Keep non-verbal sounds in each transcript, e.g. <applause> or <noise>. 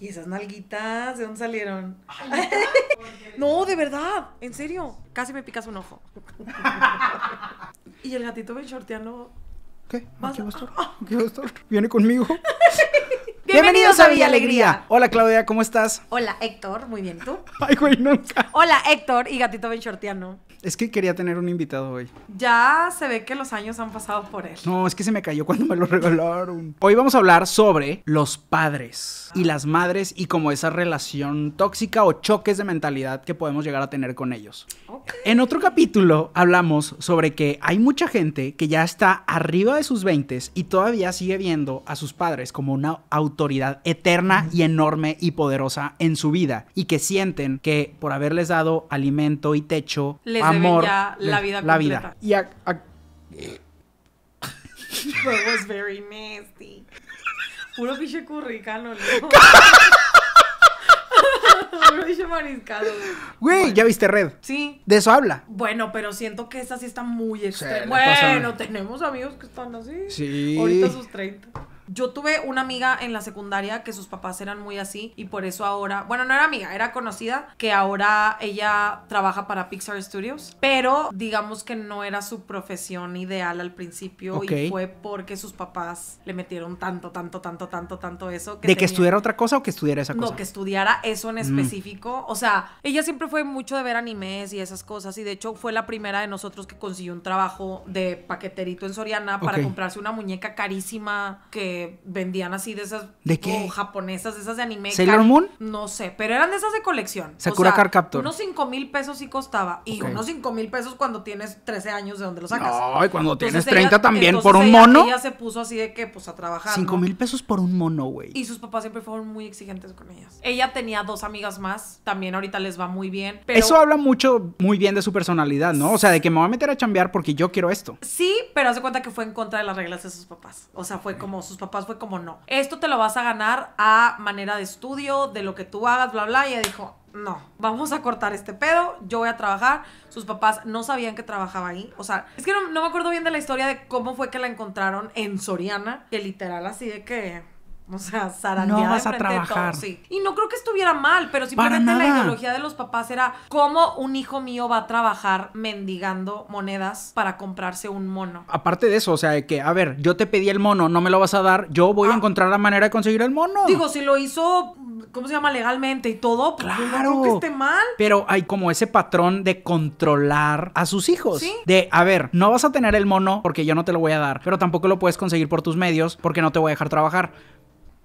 ¿y esas nalguitas de dónde salieron? <laughs> no, de verdad, en serio. Casi me picas un ojo. <laughs> y el gatito ven shorteando. ¿Qué? ¿Qué va <laughs> ¿Qué va ¿Viene conmigo? Bienvenidos, a Villa Alegría. Hola Claudia, ¿cómo estás? Hola Héctor, muy bien, ¿tú? <laughs> Ay, güey, nunca. Hola Héctor y Gatito Benchortiano. Es que quería tener un invitado hoy. Ya se ve que los años han pasado por él. No, es que se me cayó cuando me lo <laughs> regalaron. Hoy vamos a hablar sobre los padres y las madres y como esa relación tóxica o choques de mentalidad que podemos llegar a tener con ellos. En otro capítulo hablamos sobre que hay mucha gente que ya está arriba de sus 20 y todavía sigue viendo a sus padres como una autoridad eterna y enorme y poderosa en su vida y que sienten que por haberles dado alimento y techo, les amor, ya la vida. La completa. vida. Y a, <laughs> was very nasty. Puro pinche curricano, <laughs> Puro Güey, ¿ya viste Red? Sí. De eso habla. Bueno, pero siento que esta sí está muy extrema. bueno, tenemos amigos que están así. Sí. Ahorita sus 30. Yo tuve una amiga en la secundaria que sus papás eran muy así y por eso ahora, bueno, no era amiga, era conocida, que ahora ella trabaja para Pixar Studios, pero digamos que no era su profesión ideal al principio y fue porque sus papás le metieron tanto, tanto, tanto, tanto, tanto eso. ¿De que estudiara otra cosa o que estudiara esa cosa? No, que estudiara eso en mm. específico. O sea, ella siempre fue mucho de ver animes y esas cosas y de hecho fue la primera de nosotros que consiguió un trabajo de paqueterito en Soriana para comprarse una muñeca carísima que vendían así de esas ¿De qué? japonesas, de esas de anime. ¿Sailor Moon? No sé, pero eran de esas de colección. Sakura o sea, Captor. Unos 5 mil pesos sí costaba. Y unos 5 mil pesos cuando tienes 13 años de donde lo sacas. Ay, cuando tienes 30 también por un mono. Ella se puso así de que pues a trabajar. 5 mil pesos por un mono, güey. Y sus papás siempre fueron muy exigentes con ellas. Ella tenía dos amigas más, también ahorita les va muy bien. Eso habla mucho, muy bien de su personalidad, ¿no? O sea, de que me voy a meter a chambear porque yo quiero esto. Sí, pero hace cuenta que fue en contra de las reglas de sus papás. O sea, fue como sus papás papás fue como, no, esto te lo vas a ganar a manera de estudio, de lo que tú hagas, bla, bla. Y ella dijo, no, vamos a cortar este pedo, yo voy a trabajar. Sus papás no sabían que trabajaba ahí. O sea, es que no, no me acuerdo bien de la historia de cómo fue que la encontraron en Soriana, que literal así de que o sea, Sara no vas a trabajar. Y no creo que estuviera mal, pero simplemente la ideología de los papás era cómo un hijo mío va a trabajar mendigando monedas para comprarse un mono. Aparte de eso, o sea, de que, a ver, yo te pedí el mono, no me lo vas a dar, yo voy a ah. encontrar la manera de conseguir el mono. Digo, si lo hizo, ¿cómo se llama? Legalmente y todo, claro. Pues, no creo que esté mal. Pero hay como ese patrón de controlar a sus hijos. ¿Sí? De, a ver, no vas a tener el mono porque yo no te lo voy a dar, pero tampoco lo puedes conseguir por tus medios porque no te voy a dejar trabajar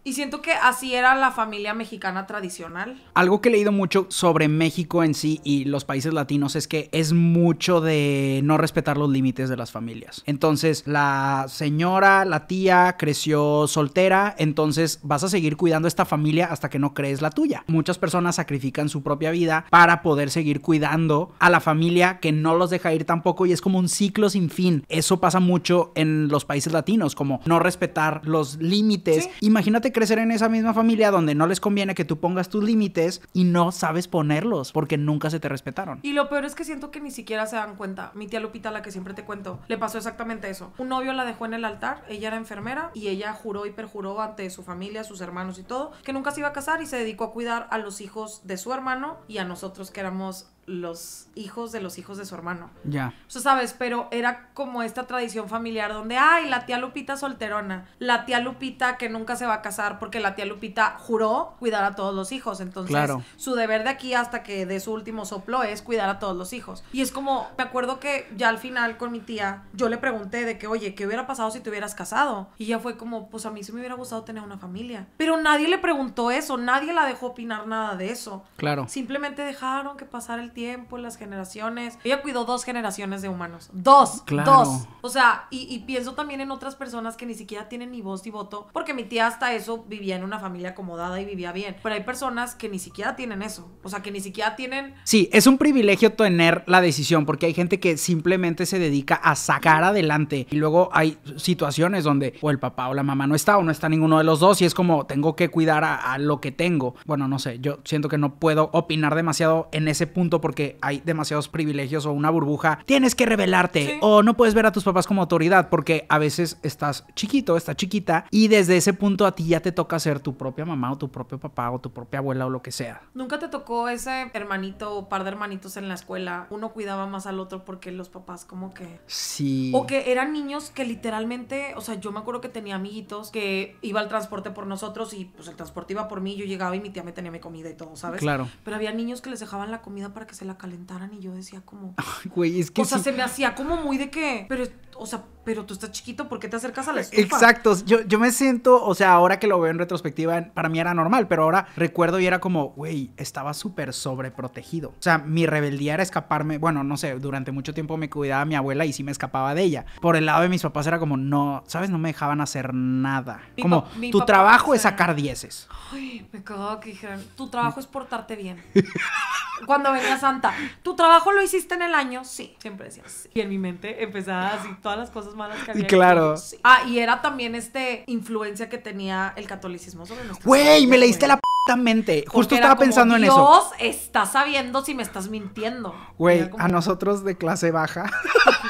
y siento que así era la familia mexicana tradicional. Algo que he leído mucho sobre México en sí y los países latinos es que es mucho de no respetar los límites de las familias. Entonces, la señora, la tía creció soltera, entonces vas a seguir cuidando esta familia hasta que no crees la tuya. Muchas personas sacrifican su propia vida para poder seguir cuidando a la familia que no los deja ir tampoco y es como un ciclo sin fin. Eso pasa mucho en los países latinos, como no respetar los límites. Imagínate crecer en esa misma familia donde no les conviene que tú pongas tus límites y no sabes ponerlos porque nunca se te respetaron. Y lo peor es que siento que ni siquiera se dan cuenta. Mi tía Lupita, la que siempre te cuento, le pasó exactamente eso. Un novio la dejó en el altar, ella era enfermera y ella juró y perjuró ante su familia, sus hermanos y todo, que nunca se iba a casar y se dedicó a cuidar a los hijos de su hermano y a nosotros que éramos los hijos de los hijos de su hermano. Ya. O sea, sabes, pero era como esta tradición familiar donde, ay, la tía Lupita solterona, la tía Lupita que nunca se va a casar porque la tía Lupita juró cuidar a todos los hijos. Entonces, su deber de aquí hasta que de su último soplo es cuidar a todos los hijos. Y es como, me acuerdo que ya al final con mi tía, yo le pregunté de que, oye, ¿qué hubiera pasado si te hubieras casado? Y ya fue como, pues a mí sí me hubiera gustado tener una familia. Pero nadie le preguntó eso, nadie la dejó opinar nada de eso. Claro. Simplemente dejaron que pasara el tiempo, las generaciones. Ella cuidó dos generaciones de humanos. Dos. Dos. O sea, y, pienso también en otras personas que ni siquiera tienen ni voz ni voto, porque mi tía hasta eso vivía en una familia acomodada y vivía bien. Pero hay personas que ni siquiera tienen eso. O sea, que ni siquiera tienen... Sí, es un privilegio tener la decisión, porque hay gente que simplemente se dedica a sacar adelante. Y luego hay situaciones donde o el papá o la mamá no está o no está ninguno de los dos y es como tengo que cuidar a lo que tengo. Bueno, no sé, yo siento que no puedo opinar demasiado en ese punto porque hay demasiados privilegios o una burbuja, tienes que revelarte o no puedes ver a tus papás como autoridad porque a veces estás chiquito, estás chiquita y desde ese punto a ti ya te toca ser tu propia mamá o tu propio papá o tu propia abuela o lo que sea. ¿Nunca te tocó ese hermanito o par de hermanitos en la escuela? Uno cuidaba más al otro porque los papás como que... Sí. O que eran niños que literalmente, o sea, yo me acuerdo que tenía amiguitos que iba al transporte por nosotros y pues el transporte iba por mí, yo llegaba y mi tía me tenía mi comida y todo, ¿sabes? Claro. Pero había niños que les dejaban la comida para que se la calentaran y yo decía como... <laughs> güey, es que... O sea, se me hacía como muy de que... Pero, o sea, pero tú estás chiquito, ¿por qué te acercas a la estufa? Exacto, yo, yo me siento, o sea, ahora que lo veo en retrospectiva, para mí era normal, pero ahora recuerdo y era como, güey, estaba súper sobreprotegido. O sea, mi rebeldía era escaparme, bueno, no sé, durante mucho tiempo me cuidaba mi abuela y sí me escapaba de ella. Por el lado de mis papás era como, no, ¿sabes? No me dejaban hacer nada. como, tu trabajo es sacar dieces. Ay, me cago que tu trabajo es portarte bien. <laughs> Cuando venías Santa. ¿Tu trabajo lo hiciste en el año? Sí, siempre decías. Y en mi mente empezaba así todas las cosas malas que había. Y claro. Ah, y era también este influencia que tenía el catolicismo sobre nosotros. Güey, me leíste la p mente. Justo estaba pensando en eso. Dios está sabiendo si me estás mintiendo. Güey, a nosotros de clase baja,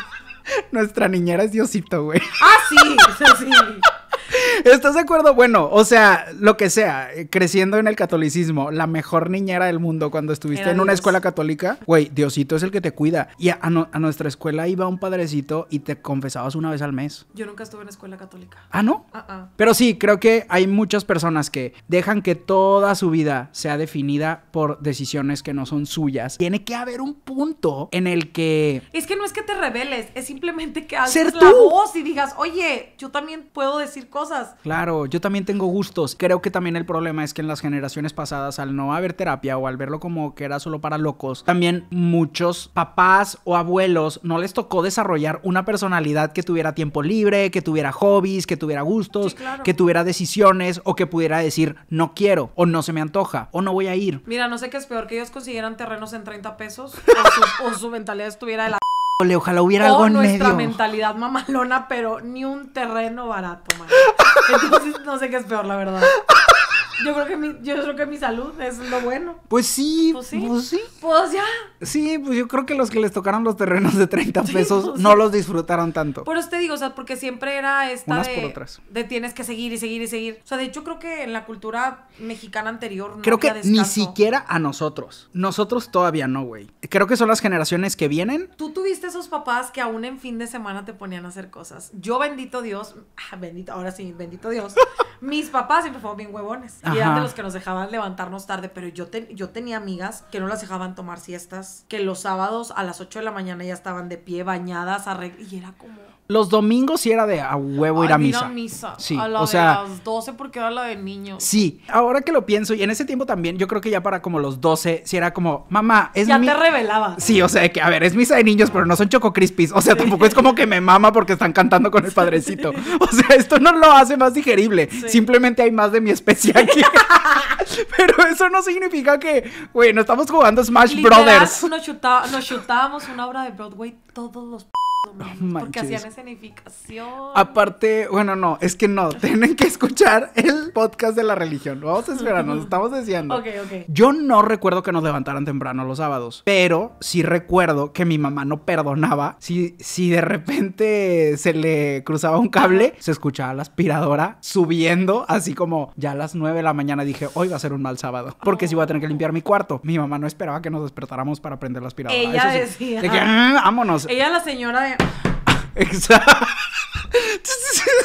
<laughs> nuestra niñera es Diosito, güey. Ah, sí, <laughs> sí. sí. ¿Estás de acuerdo? Bueno, o sea, lo que sea, creciendo en el catolicismo, la mejor niñera del mundo cuando estuviste en una escuela católica, güey, Diosito es el que te cuida. Y a, nuestra escuela iba un padrecito y te confesabas una vez al mes. Yo nunca estuve en escuela católica. ¿Ah, no? Ah, ah. Pero sí, creo que hay muchas personas que dejan que toda su vida sea definida por decisiones que no son suyas. Tiene que haber un punto en el que... Es que no es que te rebeles, es simplemente que hagas la voz y digas, oye, yo también puedo decir cosas Claro, yo también tengo gustos. Creo que también el problema es que en las generaciones pasadas, al no haber terapia o al verlo como que era solo para locos, también muchos papás o abuelos no les tocó desarrollar una personalidad que tuviera tiempo libre, que tuviera hobbies, que tuviera gustos, que tuviera decisiones o que pudiera decir no quiero o no se me antoja o no voy a ir. Mira, no sé qué es peor que ellos consiguieran terrenos en 30 pesos o su, o su mentalidad estuviera de la ojalá hubiera algo en nuestra mentalidad mamalona, pero ni un terreno barato, man. Entonces no sé qué es peor, la verdad. Yo creo que mi, yo creo que mi salud es lo bueno. Pues, pues sí, pues sí. Pues, ya. Sí, pues yo creo que los que les tocaron los terrenos de 30 pesos pues no los disfrutaron tanto. Por eso te digo, o sea, porque siempre era esta de, de tienes que seguir y seguir y seguir. O sea, de hecho creo que en la cultura mexicana anterior no Creo que ni siquiera a nosotros. Nosotros todavía no, güey. Creo que son las generaciones que vienen. Tú tuviste esos papás que aún en fin de semana te ponían a hacer cosas. Yo bendito Dios, ah, bendito, ahora sí, bendito Dios. <laughs> mis papás siempre fueron bien huevones. Ah, de los que nos dejaban levantarnos tarde, pero yo, yo tenía amigas que no las dejaban tomar siestas, que los sábados a las 8 de la mañana ya estaban de pie, bañadas, y era como... Los domingos sí era de a huevo ir a misa. Ir a misa. Sí, a o sea, las 12 porque era la de niños. Sí, ahora que lo pienso, y en ese tiempo también, yo creo que ya para como los 12, sí era como, mamá, es Ya te revelaba. Sí, o sea, que a ver, es misa de niños, pero no son Choco Crispies. O sea, tampoco es como que me mama porque están cantando con el padrecito. <laughs> O sea, esto no lo hace más digerible. Simplemente hay más de mi especie aquí. <laughs> pero eso no significa que, güey, no estamos jugando Smash Brothers. Nos, nos chutábamos una obra de Broadway todos los porque hacían escenificación. Aparte, bueno, no, es que no, <laughs> tienen que escuchar el podcast de la religión. Vamos a esperar, nos <laughs> estamos deseando. Ok, ok. Yo no recuerdo que nos levantaran temprano los sábados, pero sí recuerdo que mi mamá no perdonaba si, si de repente se le cruzaba un cable, se escuchaba la aspiradora subiendo, así como ya a las 9 de la mañana dije, hoy va a ser un mal sábado, porque si voy a tener que limpiar mi cuarto. Mi mamá no esperaba que nos despertáramos para prender la aspiradora. Ella decía. Ah, vámonos. Ella, la señora de <laughs> exactly.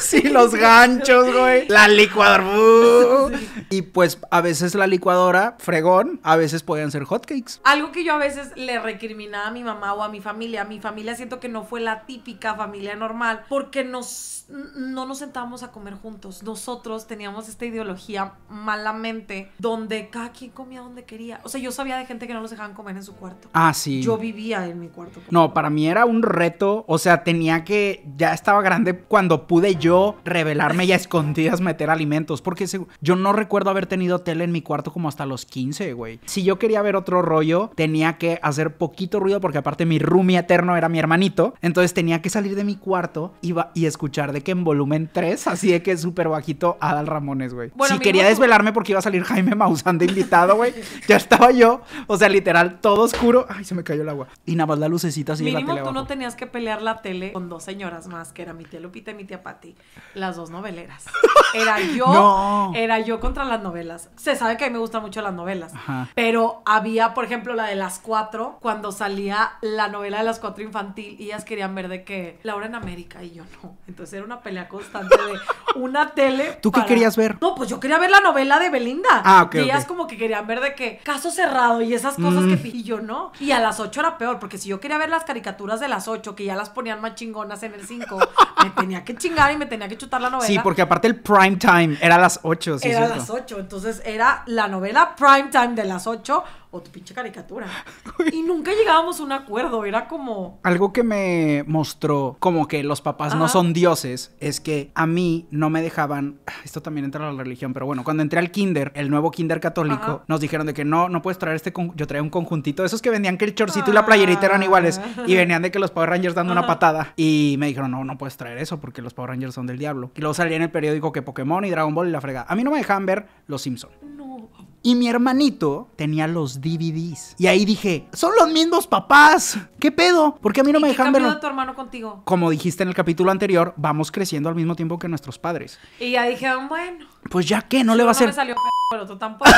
sí, los ganchos, güey. La licuadora. Y pues a veces la licuadora, fregón, a veces podían ser hotcakes. Algo que yo a veces le recriminaba a mi mamá o a mi familia. Mi familia siento que no fue la típica familia normal porque nos, no nos sentábamos a comer juntos. Nosotros teníamos esta ideología malamente donde cada quien comía donde quería. O sea, yo sabía de gente que no los dejaban comer en su cuarto. Ah, sí. Yo vivía en mi cuarto. No, para mí era un reto. O sea, tenía que. Ya estaba grande cuando pude yo revelarme y a escondidas meter alimentos. Porque yo no recuerdo haber tenido tele en mi cuarto como hasta los 15, güey. Si yo quería ver otro rollo, tenía que hacer poquito ruido porque aparte mi roomie eterno era mi hermanito. Entonces tenía que salir de mi cuarto y escuchar de que en volumen 3, así de que súper bajito Adal Ramones, güey. si quería desvelarme porque iba a salir Jaime Maussan de invitado, güey, ya estaba yo. O sea, literal, todo oscuro. Ay, se me cayó el agua. Y nada más la lucecita así la tele. Abajo. tú no tenías que pelear la tele con dos señoras más, que era mi tele pita y mi tía Patti. Las dos noveleras. <laughs> era yo, era yo contra las novelas. Se sabe que a mí me gustan mucho las novelas, pero había, por ejemplo, la de las cuatro, cuando salía la novela de las cuatro infantil y ellas querían ver de que Laura en América y yo no. Entonces era una pelea constante de una tele. <laughs> ¿Tú qué querías ver? No, pues yo quería ver la novela de Belinda. Ah, ok. ellas como que querían ver de que caso cerrado y esas cosas que mm. y yo no. Y a las ocho era peor, porque si yo quería ver las caricaturas de las ocho que ya las ponían más chingonas en el cinco <laughs> me tenía que chingar y me tenía que chutar la novela. Sí, porque aparte el prime time, era las 8. Sí, era a las 8, entonces era la novela prime time de las 8 o tu pinche caricatura. <laughs> y nunca llegábamos a un acuerdo, era como... Algo que me mostró como que los papás no son dioses es que a mí no me dejaban, <sighs> esto también entra a la religión, pero bueno, cuando entré al kinder, el nuevo kinder católico, nos dijeron de que no, no puedes traer este, con... yo traía un conjuntito, esos que vendían que el chorcito y la playerita eran ah. iguales y <laughs> venían de que los Power Rangers dando una patada y me dijeron, no, no puedes traer eso porque los Power Rangers son del diablo. Y luego salía en el periódico que Pokémon y Dragon Ball y la fregada. A mí no me dejaban ver Los Simpson. No. Y mi hermanito tenía los DVDs. Y ahí dije, son los mismos papás. ¿Qué pedo? Porque a mí no me dejan verlo? tu hermano contigo? Como dijiste en el capítulo anterior, vamos creciendo al mismo tiempo que nuestros padres. Y ya dije, bueno pues ya que no le va a hacer. Me salió, pero tampoco.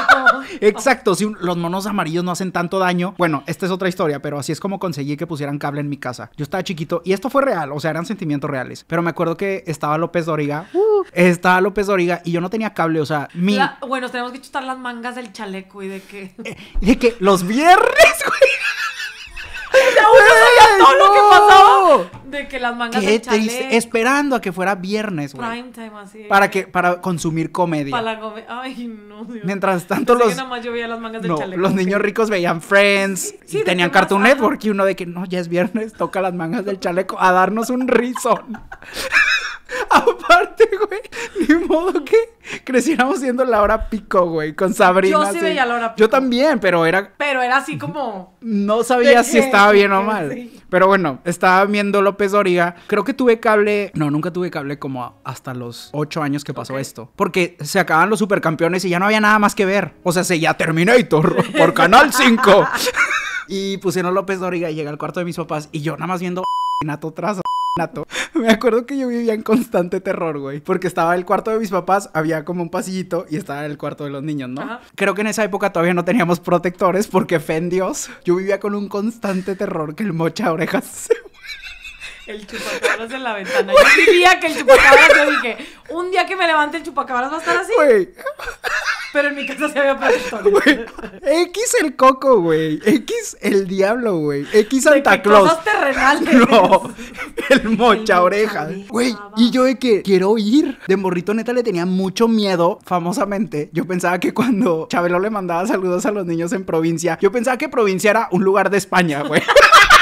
<laughs> Exacto, si los monos amarillos no hacen tanto daño. Bueno, esta es otra historia, pero así es como conseguí que pusieran cable en mi casa. Yo estaba chiquito y esto fue real, o sea, eran sentimientos reales. Pero me acuerdo que estaba López Doriga, estaba López Doriga y yo no tenía cable, o sea, mi. bueno, tenemos que chutar las mangas del chaleco y de que. <laughs> Eh, de que los viernes, güey. <laughs> sabía todo lo que pasaba de que las mangas Esperando a que fuera viernes, así. Para, que, para consumir comedia. Para la Ay, no, Dios. Mientras tanto los... niños ricos veían Friends y tenían Cartoon Network y uno de que, no, ya es viernes, toca las mangas del chaleco a darnos un rizón. <laughs> <laughs> Aparte, güey, ni modo que creciéramos siendo la hora pico, güey, con Sabrina. Yo sí, veía la pico. Yo también, pero era. Pero era así como. No sabía si <laughs> estaba bien o mal. Pero bueno, estaba viendo López Doriga Creo que tuve cable. No, nunca tuve cable como hasta los ocho años que pasó esto. Porque se acaban los supercampeones y ya no había nada más que ver. O sea, se ya Terminator <laughs> por Canal 5. y pusieron López Doriga y llega al cuarto de mis papás y yo nada más viendo. Nato tras <laughs> Me acuerdo que yo vivía en constante terror, güey, porque estaba el cuarto de mis papás, había como un pasillito y estaba el cuarto de los niños, ¿no? Creo que en esa época todavía no teníamos protectores porque, fe en Dios, yo vivía con un constante terror que el mocha orejas <laughs> el chupacabras en la ventana. Yo vivía que el chupacabras, yo dije, un día que me levante el chupacabras va a estar así. Pero en mi casa se había puesto X el coco, güey. X el diablo, güey. X Santa Claus. <laughs> No. El mocha oreja. Güey, y yo de que quiero ir. De morrito neta le tenía mucho miedo, famosamente. Yo pensaba que cuando Chabelo le mandaba saludos a los niños en provincia, yo pensaba que provincia era un lugar de España, güey. <laughs>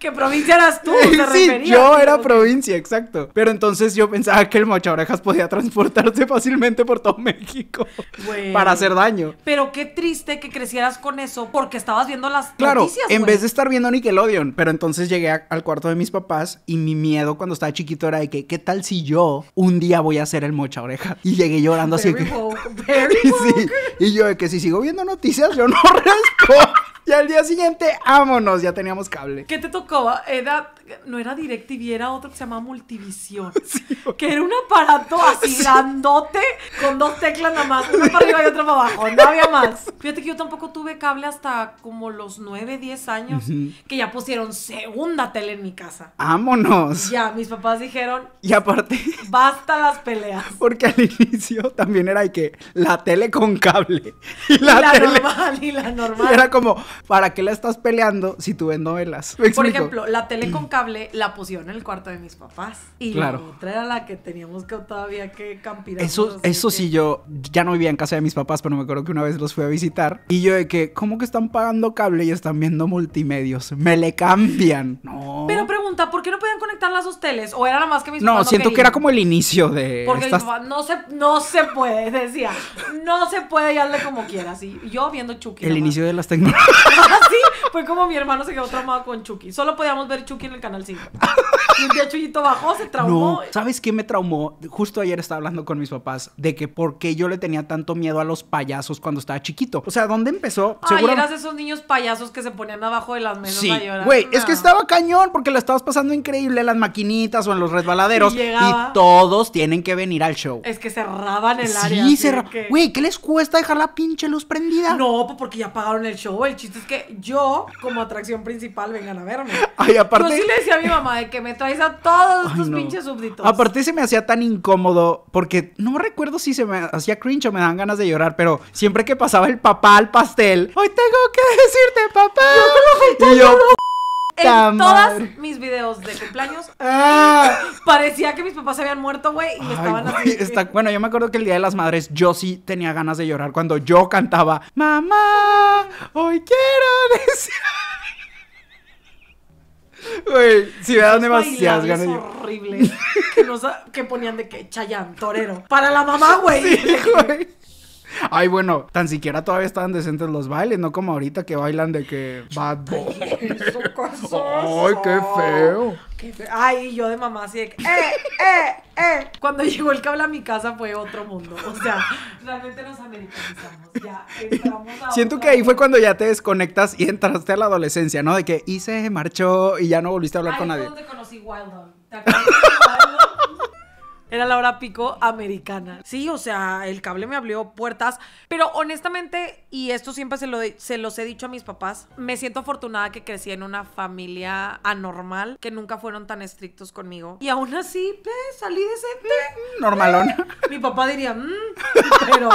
¿Qué provincia eras tú? ¿Te <laughs> sí, yo era provincia, exacto. Pero entonces yo pensaba que el Mocha Orejas podía transportarse <laughs> fácilmente por todo México para hacer daño. Pero qué triste que crecieras con eso porque estabas viendo las noticias. Claro, en vez de estar viendo Nickelodeon. Pero entonces llegué al cuarto de mis papás y mi miedo cuando estaba chiquito era de que, ¿qué tal si yo un día voy a ser el mocha oreja? Y llegué llorando así. <laughs> y yo de que si sigo viendo noticias yo no respondo ya al día siguiente, vámonos, ya teníamos cable. ¿Qué te tocaba? edad? no era DirecTV, era otro que se llamaba Multivisión. <laughs> que era un aparato así grandote con dos teclas nada más, una para arriba y otra para abajo, no había más. Fíjate que yo tampoco tuve cable hasta como los 9, 10 años, que ya pusieron segunda tele en mi casa. ¡Vámonos! Ya, mis papás dijeron... Y aparte... Basta las peleas. Porque al inicio también era que la tele con cable. Y la, tele... normal, y la normal. era como, ¿para qué la estás peleando si tú ves novelas? Por ejemplo, la tele con cable la pusieron en el cuarto de mis papás. Y la otra era la que teníamos que todavía que campirar. Eso, eso sí, yo ya no vivía en casa de mis papás, pero me acuerdo que una vez los fui a visitar. Y yo de que, ¿cómo que están pagando cable y están viendo multimedios? Me le cambian. No. Pero, pero ¿por qué no podían conectar las dos teles? ¿O era nada más que mis No, siento que era como el inicio de. Porque no se, no se puede, <laughs> decía. No se puede y como quieras. Y yo viendo Chucky. El inicio de las técnicas Así <laughs> ah, fue como mi hermano se quedó traumado con Chucky. Solo podíamos ver Chucky en el canal 5. Y un día Chuyito bajó, se traumó. ¿Sabes qué me traumó? Justo ayer estaba hablando con mis papás de que por qué yo le tenía tanto miedo a los payasos cuando estaba chiquito. O sea, ¿dónde empezó? Ay, Seguro... eras esos niños payasos que se ponían abajo de las mesas sí. Güey, es que estaba cañón porque la estaba pasando increíble en las maquinitas o en los resbaladeros. Y, todos tienen que venir al show. Es que cerraban el área. Sí, cerraban. ¿qué les cuesta dejar la pinche luz prendida? No, pues, porque ya pagaron el show. El chiste es que yo, como atracción principal, vengan a verme. <laughs> Ay, aparte. Yo sí le decía a mi mamá de que me traes a todos tus pinches súbditos. Aparte, se me hacía tan incómodo porque no recuerdo si se me hacía cringe o me dan ganas de llorar, pero siempre que pasaba el papá al pastel, hoy tengo que decirte, papá. Yo lo yo, en todas mis videos de cumpleaños ah. parecía que mis papás se habían muerto, güey, y estaban Bueno, yo me acuerdo que el Día de las Madres yo sí tenía ganas de llorar cuando yo cantaba, mamá, hoy quiero decir... Güey, si me dan demasiadas ganas. horrible. que, ponían de que Chayanne, torero. Para la mamá, güey. Ay, bueno, tan siquiera todavía estaban decentes los bailes, no como ahorita que bailan de que Bad Boy. Ay, qué feo. Ay, yo de mamá así de eh, eh, eh. Cuando llegó el cable a mi casa fue otro mundo. O sea, realmente nos americanizamos. Ya entramos a Siento que ahí fue cuando ya te desconectas y entraste a la adolescencia, ¿no? De que hice, marchó y ya no volviste a hablar con nadie. Ahí conocí Wild ¿Te era la hora pico americana. Sí, o sea, el cable me abrió puertas. Pero honestamente, y esto siempre se, lo, se los he dicho a mis papás, me siento afortunada que crecí en una familia anormal, que nunca fueron tan estrictos conmigo. Y aún así, pues, salí decente. Mm, normalón. Mi papá diría, mm", pero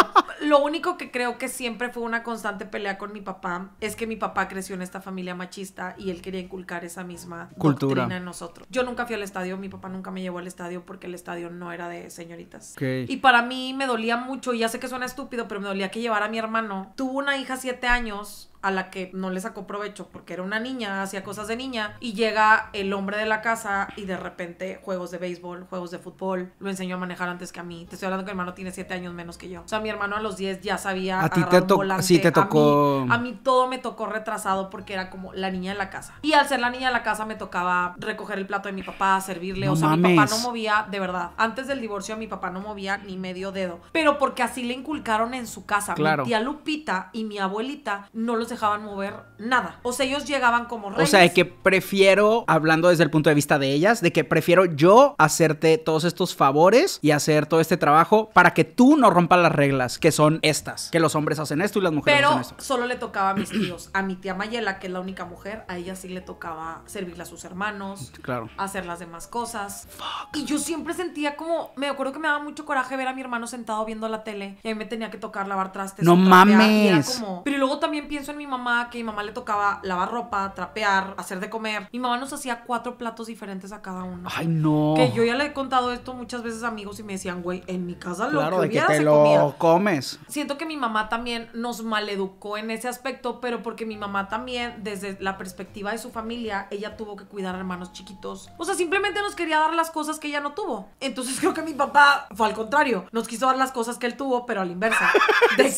lo único que creo que siempre fue una constante pelea con mi papá es que mi papá creció en esta familia machista y él quería inculcar esa misma cultura en nosotros. Yo nunca fui al estadio, mi papá nunca me llevó al estadio porque el estadio no no era de señoritas. Y para mí me dolía mucho, y ya sé que suena estúpido, pero me dolía que llevar a mi hermano. Tuvo una hija siete años a la que no le sacó provecho porque era una niña, hacía cosas de niña, y llega el hombre de la casa y de repente juegos de béisbol, juegos de fútbol, lo enseñó a manejar antes que a mí. Te estoy hablando que mi hermano tiene siete años menos que yo. O sea, mi hermano a los 10 ya sabía. A ti te, te tocó. A mí, todo me tocó retrasado porque era como la niña de la casa. Y al ser la niña de la casa me tocaba recoger el plato de mi papá, servirle. o sea, mi papá no movía, de verdad. Antes del divorcio, mi papá no movía ni medio dedo. Pero porque así le inculcaron en su casa. Mi tía Lupita y mi abuelita no los dejaban mover nada. O sea, ellos llegaban como reyes. O sea, de que prefiero, hablando desde el punto de vista de ellas, de que prefiero yo hacerte todos estos favores y hacer todo este trabajo para que tú no rompas las reglas, que son estas, que los hombres hacen esto y las mujeres hacen Pero solo le tocaba a mis tíos. A mi tía Mayela, que es la única mujer, a ella sí le tocaba servirle a sus hermanos, mm, claro. hacer las demás cosas. Y yo siempre sentía como, me acuerdo que me daba mucho coraje ver a mi hermano sentado viendo la tele y a mí me tenía que tocar lavar trastes. No mames. Pero luego también pienso en mi mamá, que mi mamá le tocaba lavar ropa, trapear, hacer de comer. Mi mamá nos hacía cuatro platos diferentes a cada uno. Ay, no. Que yo ya le he contado esto muchas veces a amigos y me decían, güey, en mi casa lo claro, de que te lo comes. Siento que mi mamá también nos maleducó en ese aspecto, pero porque mi mamá también, desde la perspectiva de su familia, ella tuvo que cuidar hermanos chiquitos. O sea, simplemente nos quería dar las cosas que ella no tuvo. Entonces <laughs> creo que mi papá fue al contrario. Nos quiso dar las cosas que él tuvo, pero a la inversa. De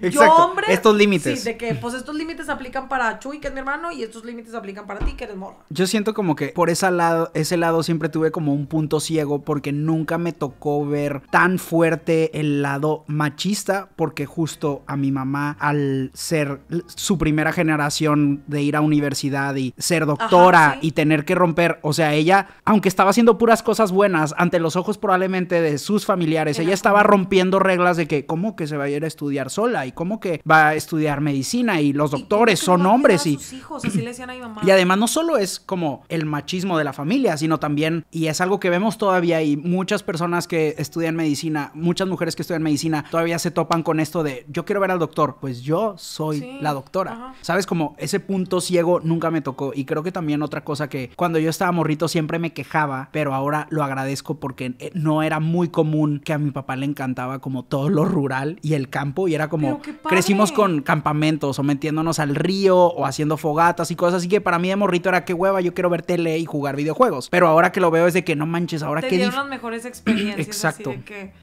<laughs> que yo, hombre. Estos límites. Sí, de que, pues estos límites aplican para Chuy, que es mi hermano, y estos límites aplican para ti, que eres morra. Yo siento como que por ese lado, ese lado siempre tuve como un punto ciego porque nunca me tocó ver tan fuerte el lado machista porque justo a mi mamá al ser su primera generación de ir a universidad y ser doctora y tener que romper, o sea, ella, aunque estaba haciendo puras cosas buenas ante los ojos probablemente de sus familiares, ella estaba rompiendo reglas de que cómo que se va a ir a estudiar sola y cómo que va a estudiar medicina y los doctores son hombres y, hijos? Así le decían a mi mamá. y además no solo es como el machismo de la familia, sino también, y es algo que vemos todavía y muchas personas que estudian medicina, muchas mujeres que estudian medicina todavía se topan con esto de yo quiero ver al doctor, pues yo soy la doctora. ¿Sabes? Como ese punto ciego nunca me tocó y creo que también otra cosa que cuando yo estaba morrito siempre me quejaba, pero ahora lo agradezco porque eh, no era muy común que a mi papá le encantaba como todo lo rural y el campo y era como crecimos con campamentos metiéndonos al río o haciendo fogatas y cosas. Así que para mí de morrito era que hueva, yo quiero ver tele y jugar videojuegos. Pero ahora que lo veo es de que no manches, ahora Te que... Dieron las mejores experiencias. Exacto.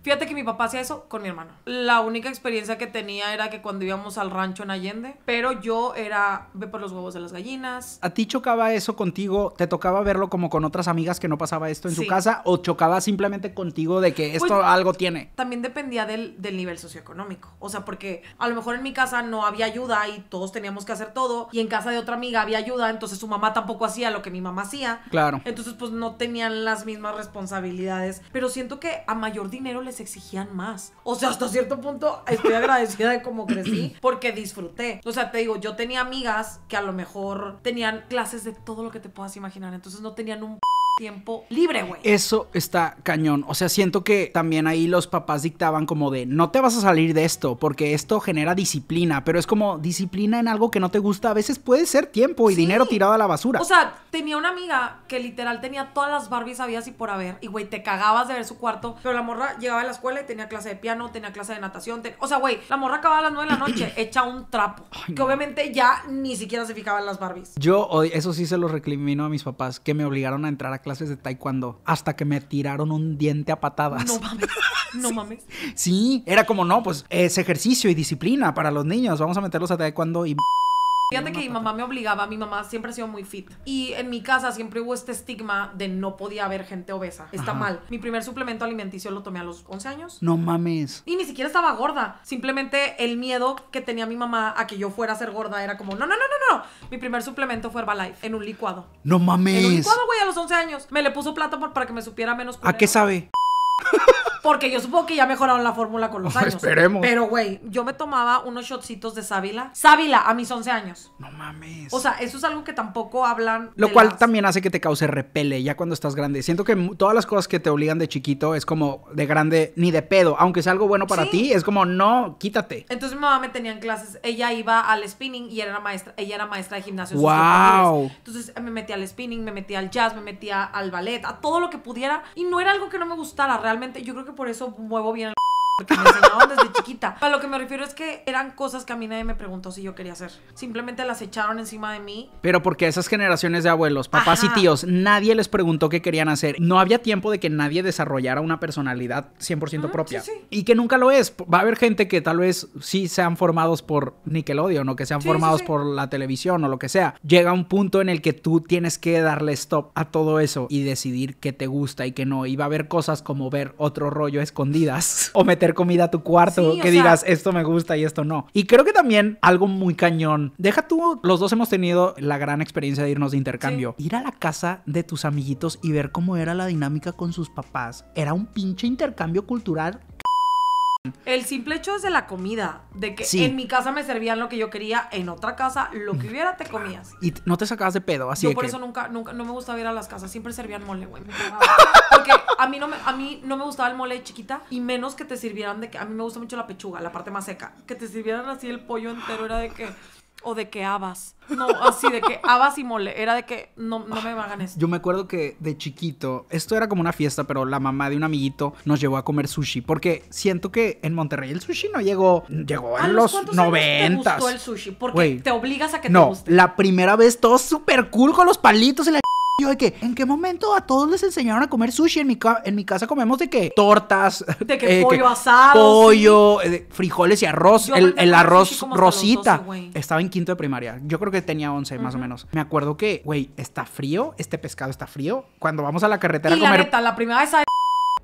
Fíjate que mi papá hacía eso con mi hermano. La única experiencia que tenía era que cuando íbamos al rancho en Allende, pero yo era ve por los huevos de las gallinas. ¿A ti chocaba eso contigo? ¿Te tocaba verlo como con otras amigas que no pasaba esto en su casa? ¿O chocaba simplemente contigo de que esto pues, algo tiene? También dependía del, del nivel socioeconómico. O sea, porque a lo mejor en mi casa no había ayuda y todos teníamos que hacer todo. Y en casa de otra amiga había ayuda, entonces su mamá tampoco hacía lo que mi mamá hacía. Claro. Entonces, pues no tenían las mismas responsabilidades. Pero siento que a mayor dinero les exigían más. O sea, hasta cierto punto estoy agradecida de cómo crecí <clears throat> porque disfruté. O sea, te digo, yo tenía amigas que a lo mejor tenían clases de todo lo que te puedas imaginar. Entonces no tenían un tiempo libre, güey. Eso está cañón. O sea, siento que también ahí los papás dictaban como de, no te vas a salir de esto, porque esto genera disciplina, pero es como disciplina en algo que no te gusta, a veces puede ser tiempo y dinero tirado a la basura. O sea, tenía una amiga que literal tenía todas las Barbies habías y por haber, y güey, te cagabas de ver su cuarto, pero la morra llegaba a la escuela y tenía clase de piano, tenía clase de natación, o sea, güey, la morra acababa a las 9 de la noche, <clears throat> echa un trapo, que obviamente ya ni siquiera se fijaban las Barbies. Yo, eso sí se lo reclamino a mis papás, que me obligaron a entrar a clases de taekwondo hasta que me tiraron un diente a patadas. No mames. No <laughs> mames. Sí, era como, no, pues es ejercicio y disciplina para los niños. Vamos a meterlos a taekwondo y Fíjate que mi mamá me obligaba, mi mamá siempre ha sido muy fit. Y en mi casa siempre hubo este estigma de no podía haber gente obesa. Está mal. Mi primer suplemento alimenticio lo tomé a los 11 años. No mames. Y ni siquiera estaba gorda. Simplemente el miedo que tenía mi mamá a que yo fuera a ser gorda era como, no, no, no, no, no. Mi primer suplemento fue Herbalife en un licuado. No mames. En un licuado, güey, a los 11 años. Me le puso plátano para que me supiera menos. ¿A qué sabe? <laughs> Porque yo supongo que ya mejoraron la fórmula con los <laughs> años. Esperemos. Pero, güey, yo me tomaba unos shotcitos de sábila. Sábila a mis 11 años. No mames. O sea, eso es algo que tampoco hablan. Lo cual también hace que te cause repele ya cuando estás grande. Siento que todas las cosas que te obligan de chiquito es como de grande, ni de pedo. Aunque sea algo bueno para ti, es como no, quítate. Entonces mi mamá me tenía en clases. Ella iba al spinning y era maestra, ella era maestra de gimnasio. ¡Wow! Entonces me metía al spinning, me metía al jazz, me metía al ballet, a todo lo que pudiera. Y no era algo que no me gustara realmente. Yo creo que por eso muevo bien el porque me enseñaban desde chiquita. A lo que me refiero es que eran cosas que a mí nadie me preguntó si yo quería hacer. Simplemente las echaron encima de mí. Pero porque esas generaciones de abuelos, papás y tíos, nadie les preguntó qué querían hacer. No había tiempo de que nadie desarrollara una personalidad 100% propia. Y que nunca lo es. Va a haber gente que tal vez sí sean formados por Nickelodeon o que sean formados por la televisión o lo que sea. Llega un punto en el que tú tienes que darle stop a todo eso y decidir qué te gusta y qué no. Y va a haber cosas como ver otro rollo escondidas <laughs> o meter comida a tu cuarto, que digas esto me gusta y esto no. Y creo que también algo muy cañón, deja tú, los dos hemos tenido la gran experiencia de irnos de intercambio, ir a la casa de tus amiguitos y ver cómo era la dinámica con sus papás. Era un pinche intercambio cultural el simple hecho es de la comida, de que en mi casa me servían lo que yo quería, en otra casa lo que mm. hubiera te comías. Y no te sacabas de pedo, así Yo por eso nunca, nunca, no me gustaba ir a las casas, siempre servían mole, güey. <laughs> Porque a mí, no me, a mí no me gustaba el mole chiquita y menos que te sirvieran de que, a mí me gusta mucho la pechuga, la parte más seca, que te sirvieran así el pollo entero era de que... O de que habas. No, así de que habas y mole. Era de que no, no me hagan esto. Yo me acuerdo que de chiquito, esto era como una fiesta, pero la mamá de un amiguito nos llevó a comer sushi. Porque siento que en Monterrey el sushi no llegó. Llegó en ¿A los, 90. te gustó el sushi? Porque te obligas a que no, te guste. La primera vez todo súper cool con los palitos y la yo de que, ¿en qué momento a todos les enseñaron a comer sushi? En mi, en mi casa comemos de que tortas, de que eh, pollo asado, pollo, eh, frijoles y arroz. el, arroz rosita. Estaba en quinto de primaria. Yo creo que tenía once más o menos. Me acuerdo que, güey, está frío, este pescado está frío. Cuando vamos a la carretera a comer. La la primera vez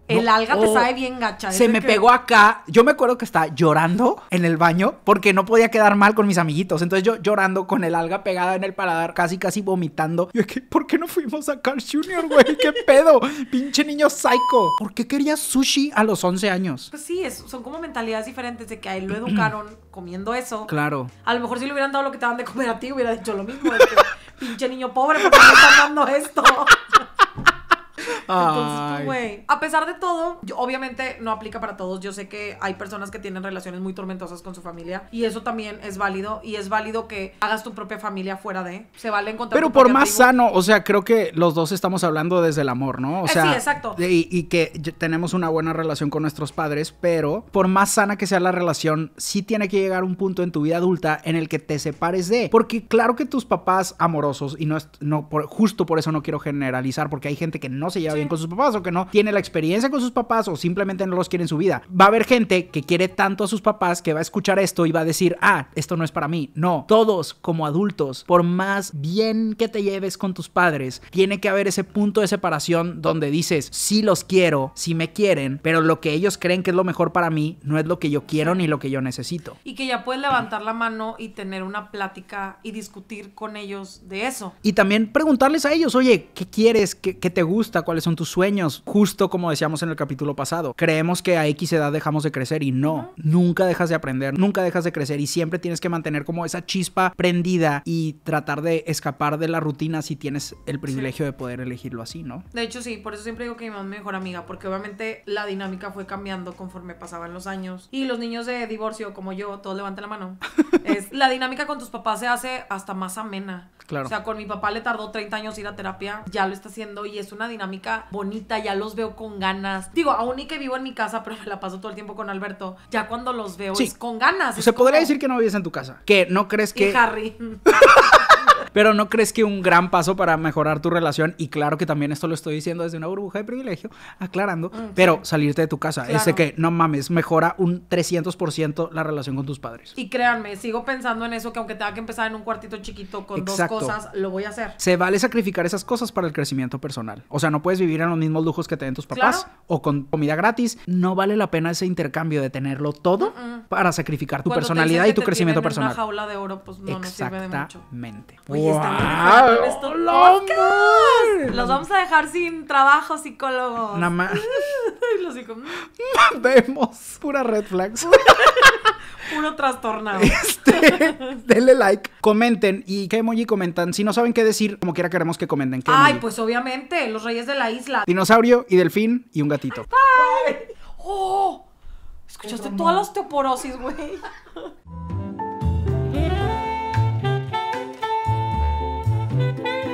el alga te oh, sabe bien gacha. Se me pegó acá. Yo me acuerdo que estaba llorando en el baño porque no podía quedar mal con mis amiguitos. Entonces yo llorando con el alga pegada en el paladar, casi casi vomitando. ¿Y es que, ¿por qué no fuimos a Carl Jr., güey? ¿Qué <laughs> pedo? Pinche niño psycho. ¿Por qué quería sushi a los 11 años? Pues sí, son como mentalidades diferentes de que a él lo <clears throat> educaron comiendo eso. Claro. A lo mejor si le hubieran dado lo que te daban de comer a ti, hubiera dicho lo mismo. <laughs> pinche niño pobre, ¿por qué me están dando esto? Entonces, pues, güey, a pesar de todo, obviamente no aplica para todos. Yo sé que hay personas que tienen relaciones muy tormentosas con su familia y eso también es válido y es válido que hagas tu propia familia fuera de, se vale encontrar Pero por más sano, o sea, creo que los dos estamos hablando desde el amor, ¿no? O eh, sea, sí, exacto. Y, que tenemos una buena relación con nuestros padres, pero por más sana que sea la relación, sí tiene que llegar un punto en tu vida adulta en el que te separes de, porque claro que tus papás amorosos y no es no justo por eso no quiero generalizar porque hay gente que no lleva bien con sus papás o que no tiene la experiencia con sus papás o simplemente no los quiere en su vida. Va a haber gente que quiere tanto a sus papás que va a escuchar esto y va a decir, ah, esto no es para mí. No, todos como adultos, por más bien que te lleves con tus padres, tiene que haber ese punto de separación donde dices, sí los quiero, sí me quieren, pero lo que ellos creen que es lo mejor para mí no es lo que yo quiero ni lo que yo necesito. Y que ya puedes levantar la mano y tener una plática y discutir con ellos de eso. Y también preguntarles a ellos, oye, ¿qué quieres? qué te gusta? cuáles son tus sueños, justo como decíamos en el capítulo pasado. Creemos que a X edad dejamos de crecer y no, nunca dejas de aprender, nunca dejas de crecer y siempre tienes que mantener como esa chispa prendida y tratar de escapar de la rutina si tienes el privilegio de poder elegirlo así, ¿no? De hecho sí, por eso siempre digo que mi mamá mejor amiga, porque obviamente la dinámica fue cambiando conforme pasaban los años y los niños de divorcio como yo, todos levantan la mano es, la dinámica con tus papás se hace hasta más amena. Claro. O sea, con mi papá le tardó 30 años ir a terapia, ya lo está haciendo y es una dinámica bonita, ya los veo con ganas. Digo, aún y que vivo en mi casa, pero me la paso todo el tiempo con Alberto, ya cuando los veo es con ganas. Se podría decir que no vives en tu casa, que no crees que... Harry. <laughs> Pero ¿no crees que un gran paso para mejorar tu relación, y claro que también esto lo estoy diciendo desde una burbuja de privilegio, aclarando, mm, pero salirte de tu casa, ese que no mames, mejora un 300% la relación con tus padres. Y créanme, sigo pensando en eso, que aunque tenga que empezar en un cuartito chiquito con dos cosas, lo voy a hacer. Se vale sacrificar esas cosas para el crecimiento personal. O sea, no puedes vivir en los mismos lujos que tienen tus papás o con comida gratis. No vale la pena ese intercambio de tenerlo todo mm, mm. para sacrificar tu personalidad y tu crecimiento personal. una jaula de oro, pues, no Nos sirve mucho wow, Los vamos a dejar sin trabajo, psicólogos. Nada más. <laughs> los mm". <laughs> Vemos pura red flags. <laughs> Puro trastornado. Este, denle like, comenten y qué emoji comentan. Si no saben qué decir, como quiera queremos que comenten. Ay, pues obviamente, los reyes de la isla. Dinosaurio y delfín y un gatito. Bye. Oh, escuchaste todas las osteoporosis, güey. Thank you.